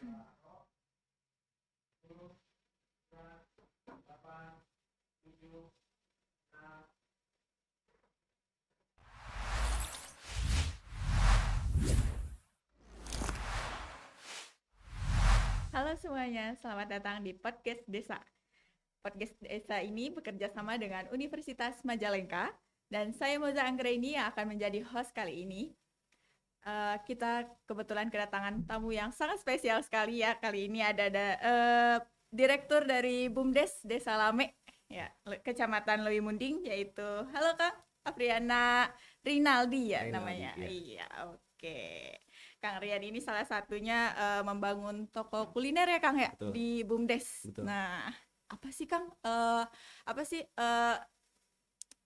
Halo semuanya, selamat datang di Podcast Desa. Podcast Desa ini bekerja sama dengan Universitas Majalengka, dan saya Moza Anggreni yang akan menjadi host kali ini uh, kita kebetulan kedatangan tamu yang sangat spesial sekali ya kali ini ada ada uh, direktur dari Bumdes Desa Lame ya Kecamatan Lewi Munding yaitu halo Kang Apriana Rinaldi ya Rinaldi, namanya ya. iya oke okay. Kang Rian ini salah satunya uh, membangun toko kuliner ya Kang ya Betul. di Bumdes Betul. nah apa sih Kang uh, apa sih uh,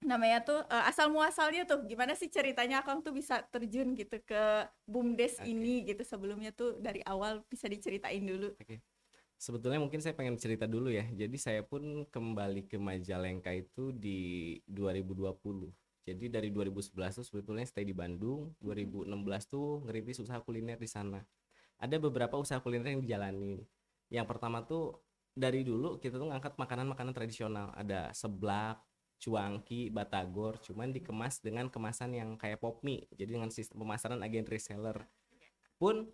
namanya tuh uh, asal muasalnya tuh gimana sih ceritanya Akang tuh bisa terjun gitu ke bumdes okay. ini gitu sebelumnya tuh dari awal bisa diceritain dulu. Okay. Sebetulnya mungkin saya pengen cerita dulu ya. Jadi saya pun kembali ke Majalengka itu di 2020. Jadi dari 2011 tuh sebetulnya stay di Bandung, 2016 hmm. tuh ngerintis usaha kuliner di sana. Ada beberapa usaha kuliner yang dijalani. Yang pertama tuh dari dulu kita tuh ngangkat makanan-makanan tradisional. Ada seblak, cuangki batagor cuman dikemas dengan kemasan yang kayak pop mie jadi dengan sistem pemasaran agen reseller pun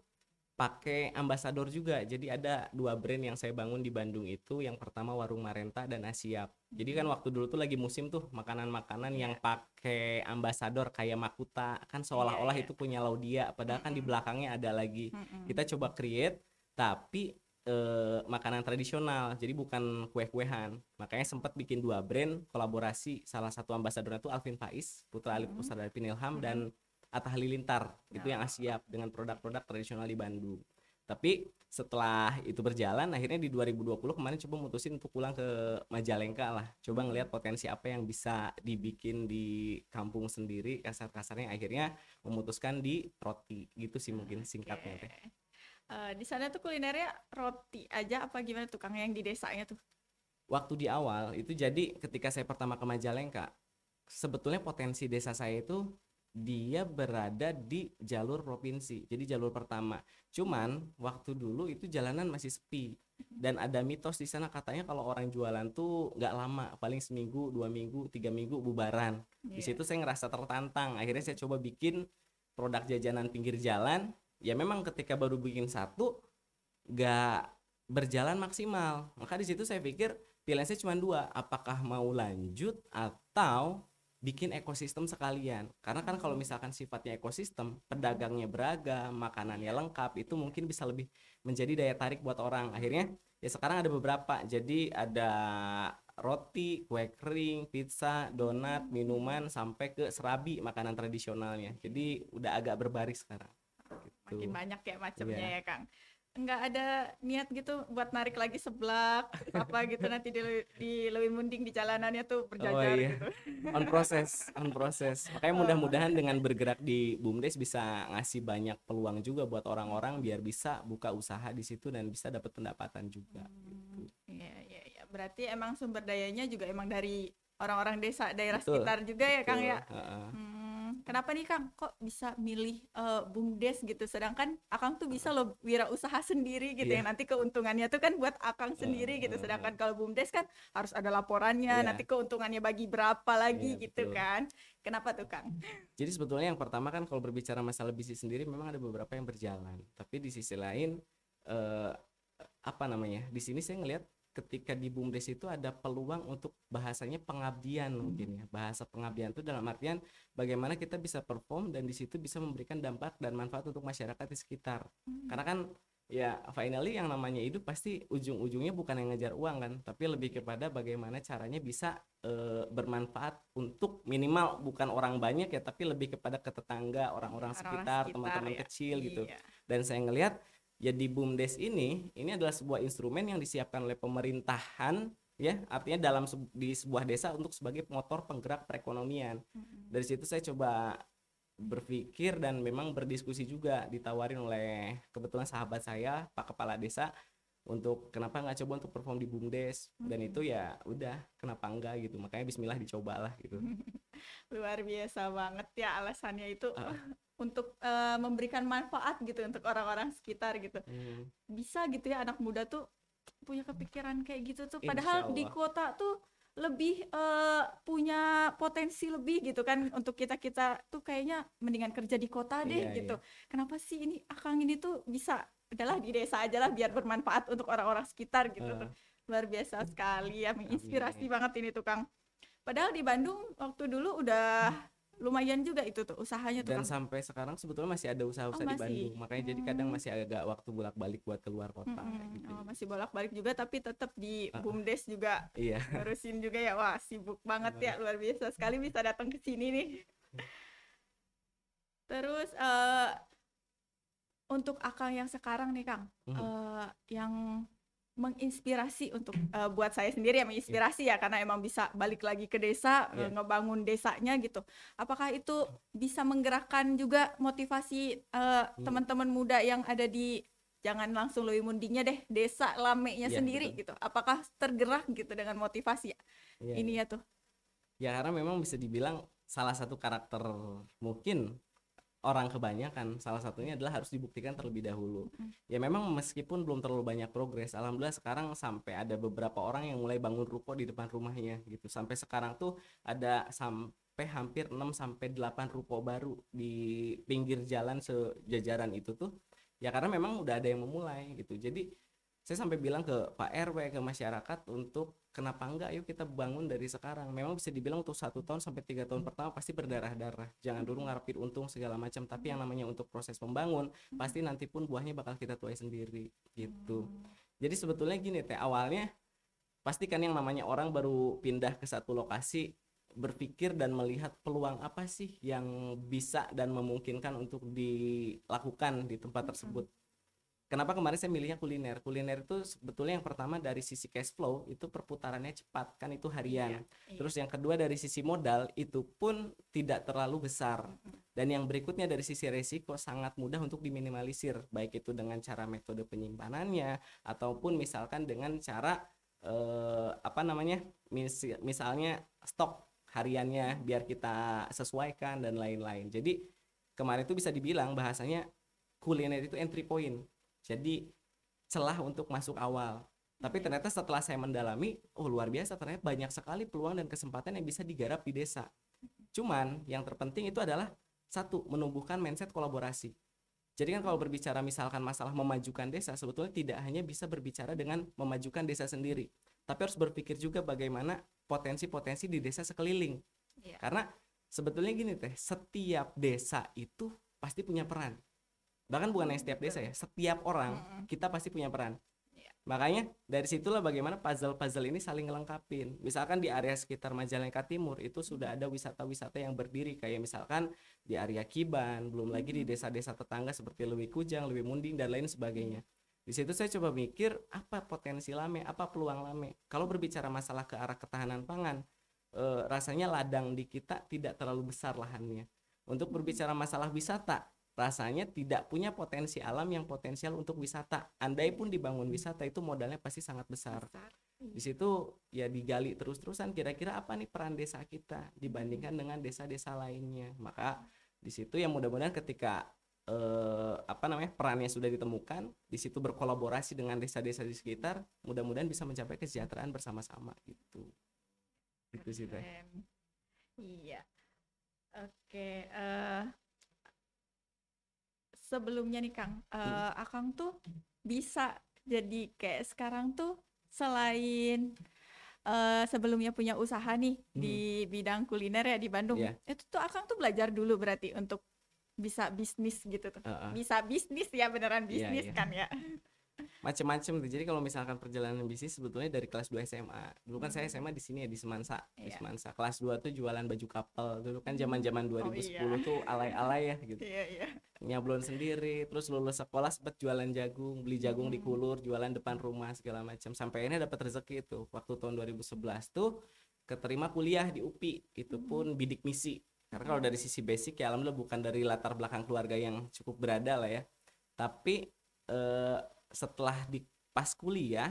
pakai ambasador juga jadi ada dua brand yang saya bangun di Bandung itu yang pertama warung Marenta dan Asiap jadi kan waktu dulu tuh lagi musim tuh makanan-makanan yang iya. pakai ambasador kayak Makuta kan seolah-olah iya. itu punya Laudia padahal kan di belakangnya ada lagi kita coba create tapi Eh, makanan tradisional jadi bukan kue-kuehan makanya sempat bikin dua brand kolaborasi salah satu ambasadornya itu Alvin Faiz putra Alif mm-hmm. Pusar dari Pinilham mm-hmm. dan Atta Halilintar ya. itu yang siap dengan produk-produk tradisional di Bandung tapi setelah itu berjalan akhirnya di 2020 kemarin coba mutusin untuk pulang ke Majalengka lah coba ngelihat mm-hmm. potensi apa yang bisa dibikin di kampung sendiri kasar-kasarnya akhirnya memutuskan di roti gitu sih mungkin ah, singkatnya teh uh, di sana tuh kulinernya roti aja apa gimana tukang yang di desanya tuh waktu di awal itu jadi ketika saya pertama ke Majalengka sebetulnya potensi desa saya itu dia berada di jalur provinsi jadi jalur pertama cuman waktu dulu itu jalanan masih sepi dan ada mitos di sana katanya kalau orang jualan tuh nggak lama paling seminggu dua minggu tiga minggu bubaran yeah. di iya. situ saya ngerasa tertantang akhirnya saya coba bikin produk jajanan pinggir jalan ya memang ketika baru bikin satu gak berjalan maksimal maka di situ saya pikir pilihan saya cuma dua apakah mau lanjut atau bikin ekosistem sekalian karena kan kalau misalkan sifatnya ekosistem pedagangnya beragam makanannya lengkap itu mungkin bisa lebih menjadi daya tarik buat orang akhirnya ya sekarang ada beberapa jadi ada roti kue kering pizza donat minuman sampai ke serabi makanan tradisionalnya jadi udah agak berbaris sekarang makin gitu. banyak kayak macamnya yeah. ya Kang nggak ada niat gitu buat narik lagi seblak apa gitu nanti di, di lebih munding di jalanannya tuh berjajar oh, iya. gitu on process, on process. makanya oh. mudah-mudahan dengan bergerak di bumdes bisa ngasih banyak peluang juga buat orang-orang biar bisa buka usaha di situ dan bisa dapat pendapatan juga hmm, gitu. iya iya iya berarti emang sumber dayanya juga emang dari orang-orang desa daerah betul, sekitar juga betul, ya Kang ya uh -uh. Hmm kenapa nih Kang kok bisa milih uh, eh, BUMDes gitu sedangkan Akang tuh bisa loh usaha sendiri gitu yeah. ya iya. nanti keuntungannya tuh kan buat Akang sendiri uh, gitu ah. sedangkan kalau BUMDes kan harus ada laporannya yeah. nanti keuntungannya bagi berapa lagi yeah, gitu betul. kan kenapa tuh Kang? Jadi sebetulnya yang pertama kan kalau berbicara masalah bisnis sendiri memang ada beberapa yang berjalan tapi di sisi lain uh, apa namanya di sini saya ngelihat ketika di BUMDes itu ada peluang untuk bahasanya pengabdian hmm. mungkin ya bahasa pengabdian itu dalam artian bagaimana kita bisa perform dan di situ bisa memberikan dampak dan manfaat untuk masyarakat di sekitar hmm. karena kan ya finally yang namanya hidup pasti ujung-ujungnya bukan yang ngejar uang kan tapi lebih kepada bagaimana caranya bisa e, bermanfaat untuk minimal bukan orang banyak ya tapi lebih kepada ke tetangga orang-orang sekitar teman-teman ya. kecil gitu. iya. gitu dan saya ngelihat ya di bumdes ini ini adalah sebuah instrumen yang disiapkan oleh pemerintahan ya artinya dalam di sebuah desa untuk sebagai motor penggerak perekonomian dari situ saya coba berpikir dan memang berdiskusi juga ditawarin oleh kebetulan sahabat saya Pak Kepala Desa untuk kenapa nggak coba untuk perform di BUMDes hmm. dan itu ya udah kenapa enggak gitu makanya Bismillah dicobalah gitu luar biasa banget ya alasannya itu ah. uh. untuk uh, memberikan manfaat gitu untuk orang-orang sekitar gitu hmm. bisa gitu ya anak muda tuh punya kepikiran kayak gitu tuh padahal di kota tuh lebih uh, punya potensi lebih gitu kan untuk kita kita tuh kayaknya mendingan kerja di kota deh iya, gitu iya. kenapa sih ini akang ini tuh bisa adalah di desa aja lah biar bermanfaat untuk orang-orang sekitar gitu uh. luar biasa sekali ya menginspirasi Amin. banget ini tukang padahal di Bandung waktu dulu udah lumayan juga itu tuh usahanya tuh dan sampai sekarang sebetulnya masih ada usaha-usaha oh, di Bandung makanya hmm. jadi kadang hmm. masih agak waktu bolak-balik buat keluar kota hmm. gitu oh, masih bolak-balik juga tapi tetap di uh, bumdes juga iya. ngurusin juga ya wah sibuk banget ya luar biasa sekali bisa datang ke sini nih iya. terus uh, untuk akang yang sekarang nih kang hmm. uh, yang menginspirasi untuk uh, buat saya sendiri ya menginspirasi yeah. ya karena emang bisa balik lagi ke desa yeah. Iya. ngebangun desanya gitu apakah itu bisa menggerakkan juga motivasi uh, hmm. teman-teman muda yang ada di jangan langsung lebih mundingnya deh desa lamenya yeah, sendiri betul. gitu apakah tergerak gitu dengan motivasi yeah. Iya, ini iya. ya tuh ya karena memang bisa dibilang salah satu karakter mungkin orang kebanyakan salah satunya adalah harus dibuktikan terlebih dahulu ya memang meskipun belum terlalu banyak progres alhamdulillah sekarang sampai ada beberapa orang yang mulai bangun ruko di depan rumahnya gitu sampai sekarang tuh ada sampai hampir 6 sampai 8 ruko baru di pinggir jalan sejajaran itu tuh ya karena memang udah ada yang memulai gitu jadi saya sampai bilang ke Pak RW ke masyarakat untuk kenapa enggak yuk kita bangun dari sekarang memang bisa dibilang untuk satu tahun sampai tiga tahun pertama pasti berdarah-darah jangan dulu ngarepin untung segala macam tapi yang namanya untuk proses membangun pasti nanti pun buahnya bakal kita tuai sendiri gitu jadi sebetulnya gini teh awalnya pasti kan yang namanya orang baru pindah ke satu lokasi berpikir dan melihat peluang apa sih yang bisa dan memungkinkan untuk dilakukan di tempat tersebut kenapa kemarin saya milihnya kuliner kuliner itu sebetulnya yang pertama dari sisi cash flow itu perputarannya cepat kan itu harian iya, iya. terus yang kedua dari sisi modal itu pun tidak terlalu besar dan yang berikutnya dari sisi resiko sangat mudah untuk diminimalisir baik itu dengan cara metode penyimpanannya ataupun misalkan dengan cara eh, apa namanya mis misalnya stok hariannya biar kita sesuaikan dan lain-lain jadi kemarin itu bisa dibilang bahasanya kuliner itu entry point jadi celah untuk masuk awal. Tapi ternyata setelah saya mendalami, oh luar biasa ternyata banyak sekali peluang dan kesempatan yang bisa digarap di desa. Cuman yang terpenting itu adalah satu menumbuhkan mindset kolaborasi. Jadi kan kalau berbicara misalkan masalah memajukan desa sebetulnya tidak hanya bisa berbicara dengan memajukan desa sendiri, tapi harus berpikir juga bagaimana potensi-potensi di desa sekeliling. Yeah. Karena sebetulnya gini teh, setiap desa itu pasti punya peran bahkan bukan hanya setiap desa ya setiap orang mm -hmm. kita pasti punya peran yeah. makanya dari situlah bagaimana puzzle-puzzle ini saling ngelengkapin misalkan di area sekitar Majalengka Timur itu sudah ada wisata-wisata yang berdiri kayak misalkan di area Kiban belum mm -hmm. lagi di desa-desa tetangga seperti Lewi Kujang Lewi Munding dan lain sebagainya iya. di situ saya coba mikir apa potensi lame apa peluang lame kalau berbicara masalah ke arah ketahanan pangan e, rasanya ladang di kita tidak terlalu besar lahannya untuk berbicara masalah wisata rasanya tidak punya potensi alam yang potensial untuk wisata. Andai pun dibangun wisata itu modalnya pasti sangat besar. Iya. Di situ ya digali terus-terusan kira-kira apa nih peran desa kita dibandingkan dengan desa-desa lainnya. Maka di situ yang mudah-mudahan ketika eh, apa namanya perannya sudah ditemukan, di situ berkolaborasi dengan desa-desa di sekitar, mudah-mudahan bisa mencapai kesejahteraan bersama-sama gitu. Gitu sih teh. Iya. Oke, okay, uh, eh, sebelumnya nih Kang, uh, Akang tuh bisa jadi kayak sekarang tuh selain uh, sebelumnya punya usaha nih hmm. di bidang kuliner ya di Bandung. Yeah. Itu tuh Akang tuh belajar dulu berarti untuk bisa bisnis gitu tuh. Uh -uh. Bisa bisnis ya beneran iya, bisnis yeah, yeah. kan ya macem-macem tuh jadi kalau misalkan perjalanan bisnis sebetulnya dari kelas 2 SMA dulu kan hmm. saya SMA di sini ya di Semansa yeah. di iya. Semansa kelas 2 tuh jualan baju kapel dulu kan zaman zaman mm. 2010 oh, iya. tuh alay-alay ya gitu yeah, yeah. nyablon sendiri terus lulus sekolah sempet jualan jagung beli jagung hmm. di mm. kulur jualan depan rumah segala macam sampai ini dapat rezeki itu waktu tahun 2011 tuh keterima kuliah di UPI itu mm. pun hmm. bidik misi karena kalau dari sisi basic ya alhamdulillah bukan dari latar belakang keluarga yang cukup berada lah ya tapi eh, setelah di pas kuliah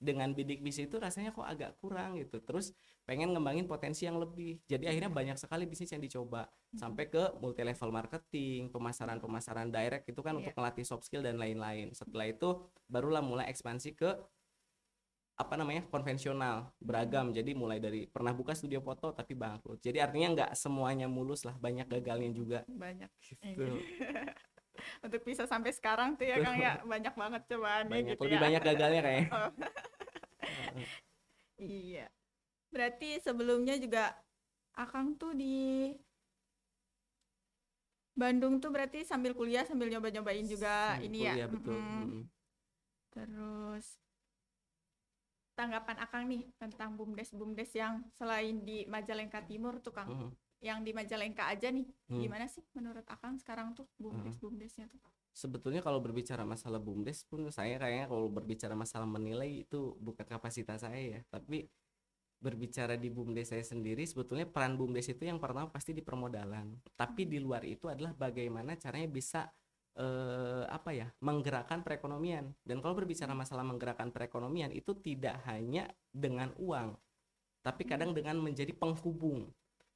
dengan bidik bisnis itu rasanya kok agak kurang gitu terus pengen ngembangin potensi yang lebih jadi akhirnya banyak sekali bisnis yang dicoba mm-hmm. sampai ke multi level marketing pemasaran pemasaran direct itu kan yeah. untuk melatih soft skill dan lain-lain setelah itu barulah mulai ekspansi ke apa namanya konvensional beragam mm-hmm. jadi mulai dari pernah buka studio foto tapi bangkrut jadi artinya nggak semuanya mulus lah banyak gagalnya juga banyak gitu iya. untuk bisa sampai sekarang tuh ya Kang ya banyak banget cobaannya banyak, gitu lebih ya. banyak gagalnya kayaknya oh. iya berarti sebelumnya juga Akang tuh di Bandung tuh berarti sambil kuliah sambil nyoba-nyobain juga sambil ini ya? kuliah, ya betul. -hmm. terus tanggapan Akang nih tentang bumdes bumdes yang selain di Majalengka Timur tuh Kang uh -huh yang di Majalengka aja nih hmm. gimana sih menurut Akang sekarang tuh bumdes hmm. bumdesnya tuh sebetulnya kalau berbicara masalah bumdes pun saya kayaknya kalau berbicara masalah menilai itu bukan kapasitas saya ya tapi berbicara di bumdes saya sendiri sebetulnya peran bumdes itu yang pertama pasti di permodalan tapi di hmm. luar itu adalah bagaimana caranya bisa eh, apa ya menggerakkan perekonomian dan kalau berbicara hmm. masalah menggerakkan perekonomian itu tidak hanya dengan uang tapi kadang hmm. dengan menjadi penghubung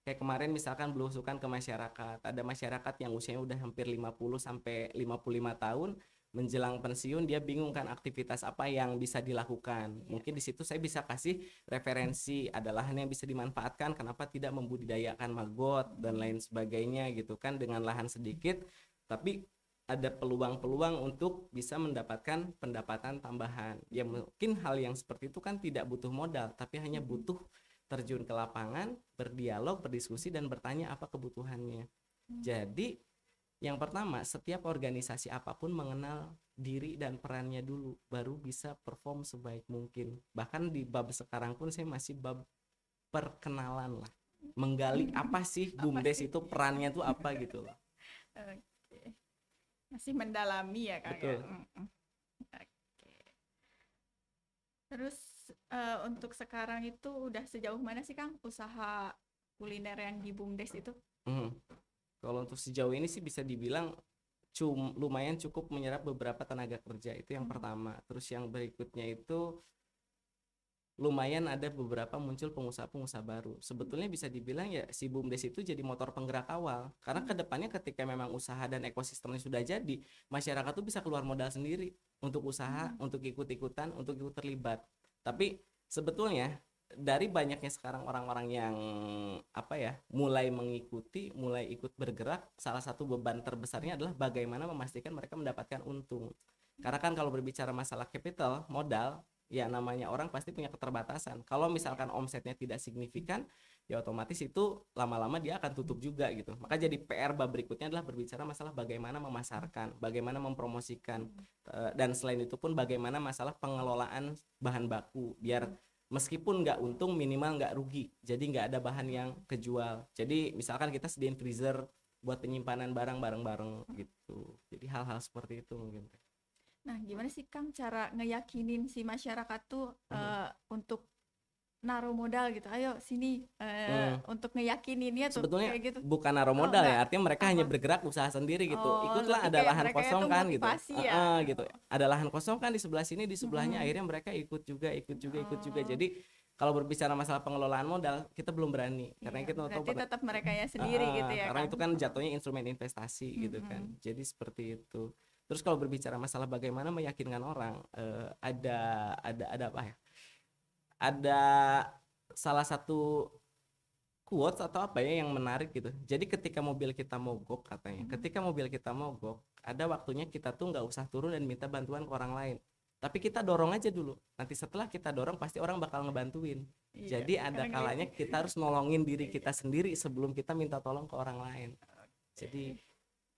kayak kemarin misalkan belusukan ke masyarakat ada masyarakat yang usianya udah hampir 50 sampai 55 tahun menjelang pensiun dia bingung kan aktivitas apa yang bisa dilakukan yeah. mungkin di situ saya bisa kasih referensi adalah yang bisa dimanfaatkan kenapa tidak membudidayakan maggot dan lain sebagainya gitu kan dengan lahan sedikit tapi ada peluang-peluang untuk bisa mendapatkan pendapatan tambahan. Ya mungkin hal yang seperti itu kan tidak butuh modal, tapi hanya hmm. butuh terjun ke lapangan, berdialog, berdiskusi dan bertanya apa kebutuhannya. Hmm. Jadi yang pertama, setiap organisasi apapun mengenal diri dan perannya dulu baru bisa perform sebaik mungkin. Bahkan di bab sekarang pun saya masih bab perkenalan lah. Menggali hmm. apa sih BUMDes itu perannya tuh apa gitu loh. Oke. Masih mendalami ya Kak. Ya? Betul. Ya? Oke. Terus uh, untuk sekarang itu udah sejauh mana sih Kang usaha kuliner yang di BUMDes itu? Hmm. Kalau untuk sejauh ini sih bisa dibilang cum lumayan cukup menyerap beberapa tenaga kerja itu yang hmm. pertama. Terus yang berikutnya itu lumayan ada beberapa muncul pengusaha-pengusaha baru. Sebetulnya bisa dibilang ya si BUMDes itu jadi motor penggerak awal. Karena hmm. kedepannya ketika memang usaha dan ekosistemnya sudah jadi, masyarakat tuh bisa keluar modal sendiri untuk usaha, hmm. untuk ikut-ikutan, untuk ikut terlibat. Tapi sebetulnya dari banyaknya sekarang orang-orang yang apa ya mulai mengikuti mulai ikut bergerak salah satu beban terbesarnya adalah bagaimana memastikan mereka mendapatkan untung karena kan kalau berbicara masalah capital modal ya namanya orang pasti punya keterbatasan. Kalau misalkan omsetnya tidak signifikan, ya otomatis itu lama-lama dia akan tutup juga gitu. Maka jadi PR bab berikutnya adalah berbicara masalah bagaimana memasarkan, bagaimana mempromosikan eh, dan selain itu pun bagaimana masalah pengelolaan bahan baku biar meskipun nggak untung minimal nggak rugi. Jadi nggak ada bahan yang kejual. Jadi misalkan kita sediain freezer buat penyimpanan barang barang bareng gitu. Jadi hal-hal seperti itu mungkin. Nah, gimana sih Kang cara ngeyakinin si masyarakat tuh uh, untuk naruh modal gitu. Ayo sini uh, hmm. untuk ngeyakininnya tuh Sebetulnya kayak gitu. bukan naruh oh, modal oh, ya, artinya mereka Apa? hanya bergerak usaha sendiri gitu. Oh, Ikutlah ada lahan kosong kan gitu. Ya. Uh, uh, gitu. Ya. Ada lahan kosong kan di sebelah sini, di sebelahnya hmm. akhirnya mereka ikut juga, ikut juga, ikut juga. Oh. Jadi kalau berbicara masalah pengelolaan modal kita belum berani iya, karena kita tahu berarti tetap mereka ya sendiri uh, gitu ya karena kan? itu kan jatuhnya instrumen investasi -hmm. gitu kan hmm. jadi seperti itu Terus kalau berbicara masalah bagaimana meyakinkan orang, eh, ada ada ada apa ya? Ada salah satu quotes atau apa ya yang menarik gitu. Jadi ketika mobil kita mogok katanya, hmm. ketika mobil kita mogok, ada waktunya kita tuh nggak usah turun dan minta bantuan ke orang lain. Tapi kita dorong aja dulu. Nanti setelah kita dorong pasti orang bakal ngebantuin. Iya, Jadi iya, ada kalanya kita harus nolongin diri kita sendiri sebelum kita minta tolong ke orang lain. Jadi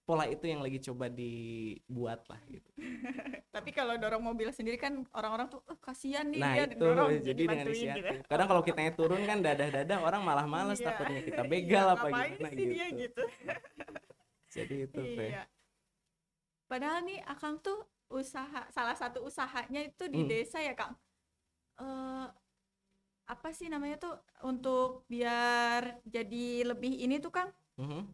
pola itu yang lagi coba dibuat lah gitu. Tapi kalau dorong mobil sendiri kan orang-orang tuh oh, kasihan nih nah, dia itu, dorong jadi, jadi dengan Gitu. Kadang kalau kita turun kan dadah-dadah orang malah males iya. takutnya kita begal iya, apa Nah, gitu. Dia gitu. gitu? jadi itu iya. Padahal nih Akang tuh usaha salah satu usahanya itu di hmm. desa ya Kang. Uh, eh, apa sih namanya tuh untuk biar jadi lebih ini tuh Kang? Mm -hmm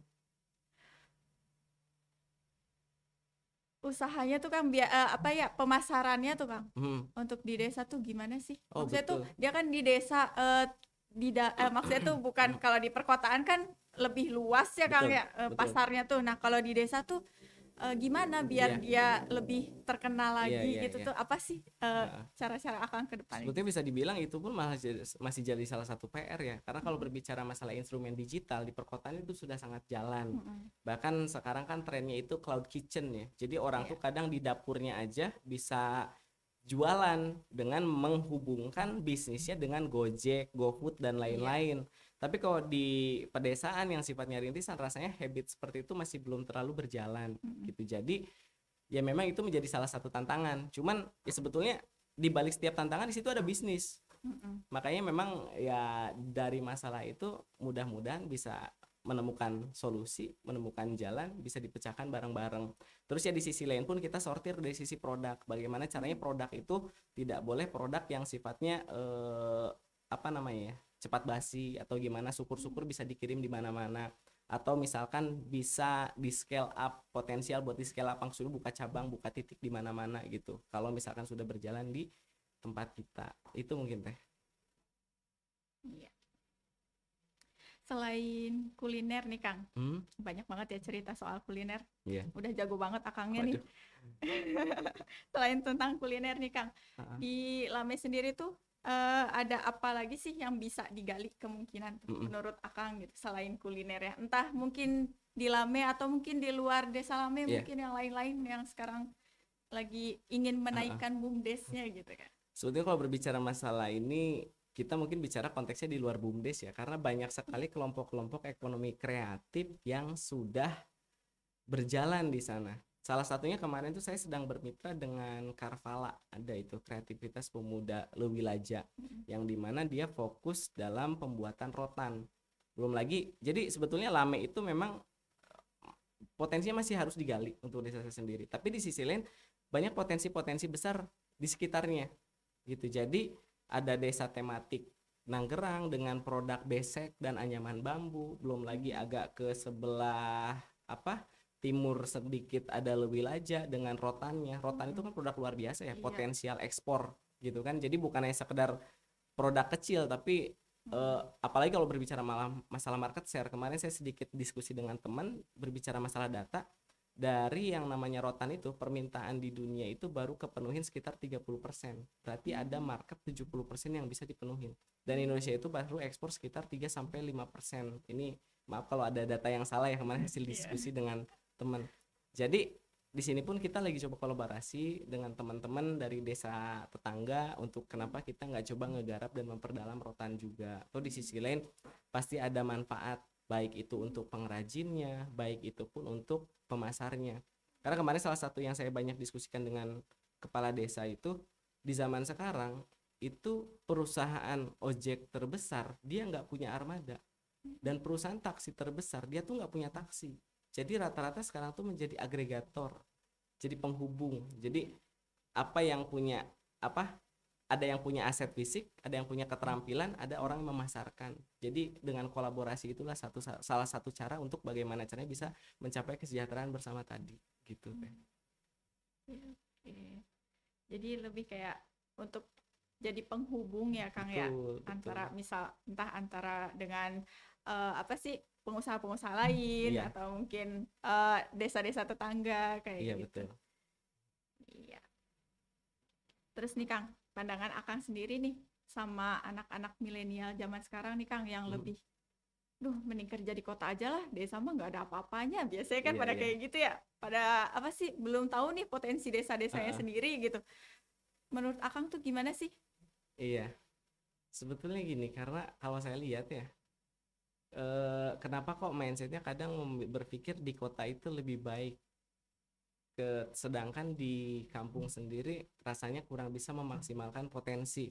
usahanya tuh kan biar uh, eh, apa ya pemasarannya tuh kang hmm. untuk di desa tuh gimana sih oh, maksudnya betul. tuh dia kan di desa uh, di da uh, maksudnya tuh bukan hmm. kalau di perkotaan kan lebih luas ya kang ya uh, pasarnya tuh nah kalau di desa tuh uh, gimana biar yeah. dia lebih terkenal iya, lagi yeah, yeah, gitu yeah. tuh apa sih eh, nah. cara-cara uh, kedepannya? ke depan sebetulnya bisa dibilang itu pun masih masih jadi salah satu PR ya karena kalau mm-hmm. berbicara masalah instrumen digital di perkotaan itu sudah sangat jalan mm-hmm. bahkan sekarang kan trennya itu cloud kitchen ya jadi orang yeah. tuh kadang di dapurnya aja bisa jualan dengan menghubungkan bisnisnya dengan Gojek, GoFood dan iya. lain-lain. Yeah. Tapi kalau di pedesaan yang sifatnya rintisan rasanya habit seperti itu masih belum terlalu berjalan hmm gitu. Jadi ya memang itu menjadi salah satu tantangan. Cuman ya sebetulnya di balik setiap tantangan di situ ada bisnis. Mm-hmm. Makanya memang ya dari masalah itu mudah-mudahan bisa menemukan solusi, menemukan jalan, bisa dipecahkan bareng-bareng. Terus ya di sisi lain pun kita sortir dari sisi produk, bagaimana caranya produk itu tidak boleh produk yang sifatnya eh, apa namanya ya? cepat basi atau gimana syukur-syukur bisa dikirim di mana-mana atau misalkan bisa di scale up potensial buat di scale up langsung buka cabang buka titik di mana-mana gitu kalau misalkan sudah berjalan di tempat kita itu mungkin teh iya. selain kuliner nih kang hmm? banyak banget ya cerita soal kuliner iya. udah jago banget akangnya Waduh. nih selain tentang kuliner nih kang uh -huh. di Lame sendiri tuh uh, ada apa lagi sih yang bisa digali kemungkinan mm -mm. menurut Akang gitu selain kuliner ya entah mungkin di Lame atau mungkin di luar desa Lame yeah. mungkin yang lain-lain yang sekarang lagi ingin menaikkan uh ah, -huh. Ah. bumdesnya gitu kan sebetulnya kalau berbicara masalah ini kita mungkin bicara konteksnya di luar bumdes ya karena banyak sekali kelompok-kelompok ekonomi kreatif yang sudah berjalan di sana Salah satunya kemarin itu saya sedang bermitra dengan Carvala, ada itu kreativitas pemuda Lewilaja, hmm. yang dimana dia fokus dalam pembuatan rotan. Belum lagi, jadi sebetulnya lame itu memang eh, potensinya masih harus digali untuk desa saya sendiri. Tapi di sisi lain banyak potensi-potensi besar di sekitarnya, gitu. Jadi ada desa tematik Nanggerang dengan produk besek dan anyaman bambu, belum lagi agak ke sebelah apa timur sedikit ada lebih aja dengan rotannya rotan hmm. itu kan produk luar biasa ya iya. potensial ekspor gitu kan jadi bukan hanya sekedar produk kecil tapi hmm. uh, apalagi kalau berbicara malah masalah market share kemarin saya sedikit diskusi dengan teman berbicara masalah data dari yang namanya rotan itu permintaan di dunia itu baru kepenuhin sekitar 30%. Berarti hmm. ada market 70% yang bisa dipenuhin. Dan Indonesia itu baru ekspor sekitar 3 sampai 5%. Ini maaf kalau ada data yang salah ya kemarin hasil iya. diskusi yeah. dengan teman jadi di sini pun kita lagi coba kolaborasi dengan teman-teman dari desa tetangga untuk kenapa kita nggak coba ngegarap dan memperdalam rotan juga. Atau di sisi lain pasti ada manfaat baik itu untuk pengrajinnya, baik itu pun untuk pemasarnya. Karena kemarin salah satu yang saya banyak diskusikan dengan kepala desa itu di zaman sekarang itu perusahaan ojek terbesar dia nggak punya armada dan perusahaan taksi terbesar dia tuh nggak punya taksi jadi rata-rata sekarang tuh menjadi agregator, jadi penghubung. Jadi apa yang punya apa? Ada yang punya aset fisik, ada yang punya keterampilan, ada orang yang memasarkan. Jadi dengan kolaborasi itulah satu salah satu cara untuk bagaimana caranya bisa mencapai kesejahteraan bersama tadi, gitu teh. Hmm. Okay. Iya, iya. Jadi lebih kayak untuk jadi penghubung ya Kang ya? betul, ya antara betul. misal entah antara dengan uh, apa sih pengusaha-pengusaha lain iya. atau mungkin eh, desa-desa uh, tetangga kayak iya, gitu. Betul. Iya. Terus nih Kang, pandangan Akang sendiri nih sama anak-anak milenial zaman sekarang nih Kang yang hmm. lebih duh mending kerja di kota aja lah desa mah nggak ada apa-apanya biasanya kan iya, pada iya. kayak gitu ya pada apa sih belum tahu nih potensi desa-desanya -uh. sendiri gitu menurut Akang tuh gimana sih iya sebetulnya gini karena kalau saya lihat ya eh, kenapa kok mindsetnya kadang berpikir di kota itu lebih baik ke sedangkan di kampung sendiri rasanya kurang bisa memaksimalkan potensi.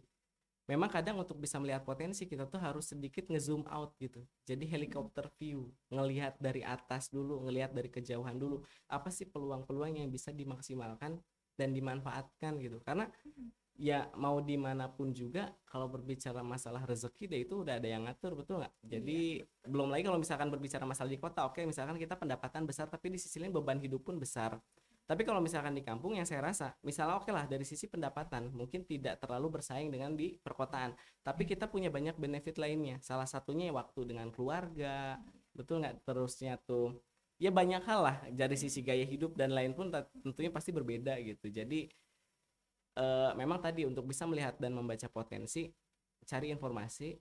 Memang kadang untuk bisa melihat potensi kita tuh harus sedikit ngezoom out gitu. Jadi helikopter view, ngelihat dari atas dulu, ngelihat dari kejauhan dulu. Apa sih peluang-peluang yang bisa dimaksimalkan dan dimanfaatkan gitu. Karena hmm ya mau dimanapun juga kalau berbicara masalah rezeki deh itu udah ada yang ngatur betul nggak iya. jadi iya. belum lagi kalau misalkan berbicara masalah di kota oke okay, misalkan kita pendapatan besar tapi di sisi lain beban hidup pun besar tapi kalau misalkan di kampung yang saya rasa misalnya oke okay lah dari sisi pendapatan mungkin tidak terlalu bersaing dengan di perkotaan tapi kita punya banyak benefit lainnya salah satunya ya waktu dengan keluarga betul nggak terusnya tuh ya banyak hal lah dari sisi gaya hidup dan lain pun tentunya pasti berbeda gitu jadi uh, memang tadi untuk bisa melihat dan membaca potensi cari informasi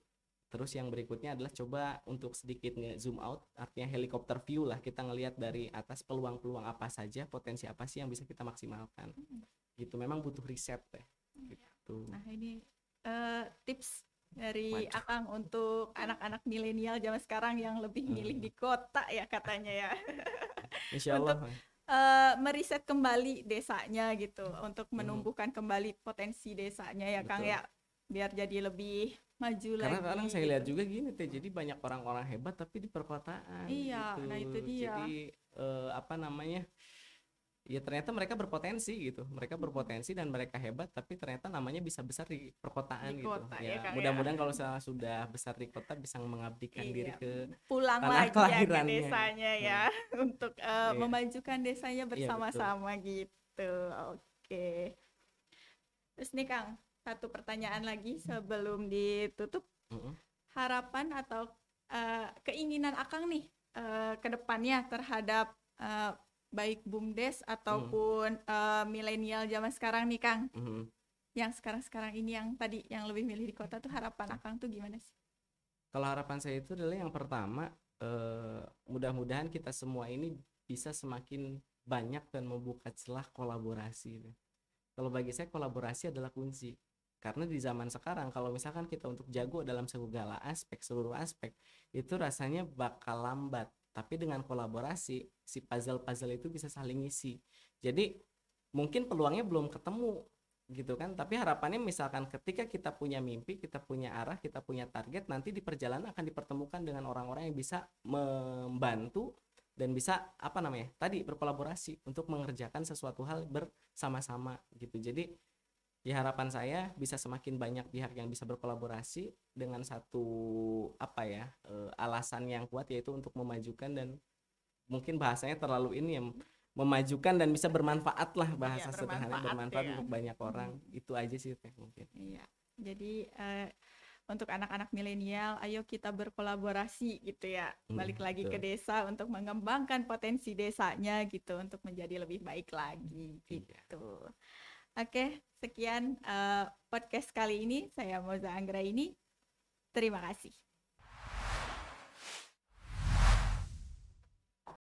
terus yang berikutnya adalah coba untuk sedikit zoom out artinya helikopter view lah kita ngelihat dari atas peluang-peluang apa saja potensi apa sih yang bisa kita maksimalkan hmm. gitu memang butuh riset teh hmm. Iya. gitu nah ini uh, tips dari Macam. Akang untuk anak-anak milenial zaman sekarang yang lebih milih hmm. di kota ya katanya ya Insya Allah. Untuk, uh, meriset kembali desanya gitu hmm. untuk menumbuhkan hmm. kembali potensi desanya ya Betul. Kang ya biar jadi lebih maju karena lagi. Karena kadang saya lihat gitu. juga gini teh, jadi banyak orang-orang hebat tapi di perkotaan. Iya, gitu. nah itu dia. Jadi uh, apa namanya? ya ternyata mereka berpotensi gitu mereka hmm. berpotensi dan mereka hebat tapi ternyata namanya bisa besar di perkotaan di gitu. kota, gitu ya, ya, ya mudah-mudahan kalau saya sudah besar di kota bisa mengabdikan iya. diri ke pulang tanah lagi ya kelahirannya. ke desanya ya hmm. untuk uh, eh, yeah. memajukan desanya iya, bersama-sama yeah, gitu oke okay. terus nih Kang satu pertanyaan lagi sebelum ditutup mm -hmm. harapan atau uh, keinginan Akang nih uh, depannya terhadap uh, baik bumdes hmm. ataupun mm. uh, milenial zaman sekarang nih Kang. Mm. Yang sekarang-sekarang ini yang tadi yang lebih milih di kota tuh harapan Akang hmm. tuh gimana sih? Kalau harapan saya itu adalah yang pertama uh, mudah-mudahan kita semua ini bisa semakin banyak dan membuka celah kolaborasi. Kalau bagi saya kolaborasi adalah kunci. Karena di zaman sekarang kalau misalkan kita untuk jago dalam segala aspek, seluruh aspek, itu rasanya bakal lambat tapi dengan kolaborasi si puzzle-puzzle itu bisa saling isi jadi mungkin peluangnya belum ketemu gitu kan tapi harapannya misalkan ketika kita punya mimpi kita punya arah kita punya target nanti di perjalanan akan dipertemukan dengan orang-orang yang bisa membantu dan bisa apa namanya tadi berkolaborasi untuk mengerjakan sesuatu hal bersama-sama gitu jadi ya harapan saya bisa semakin banyak pihak yang bisa berkolaborasi dengan satu apa ya e, alasan yang kuat yaitu untuk memajukan dan mungkin bahasanya terlalu ini yang memajukan dan bisa bermanfaat lah iya, bahasa ya, bermanfaat sederhana bermanfaat ya. untuk banyak orang hmm. itu aja sih teh mungkin iya jadi e, untuk anak-anak milenial ayo kita berkolaborasi gitu ya hmm, balik lagi ke desa untuk mengembangkan potensi desanya gitu untuk menjadi lebih baik lagi iya. gitu iya. Oke, sekian uh, podcast kali ini. Saya Moza Anggra ini. Terima kasih.